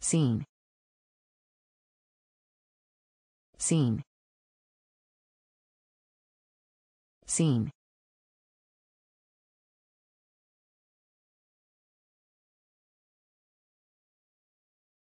Scene. Scene. Seen.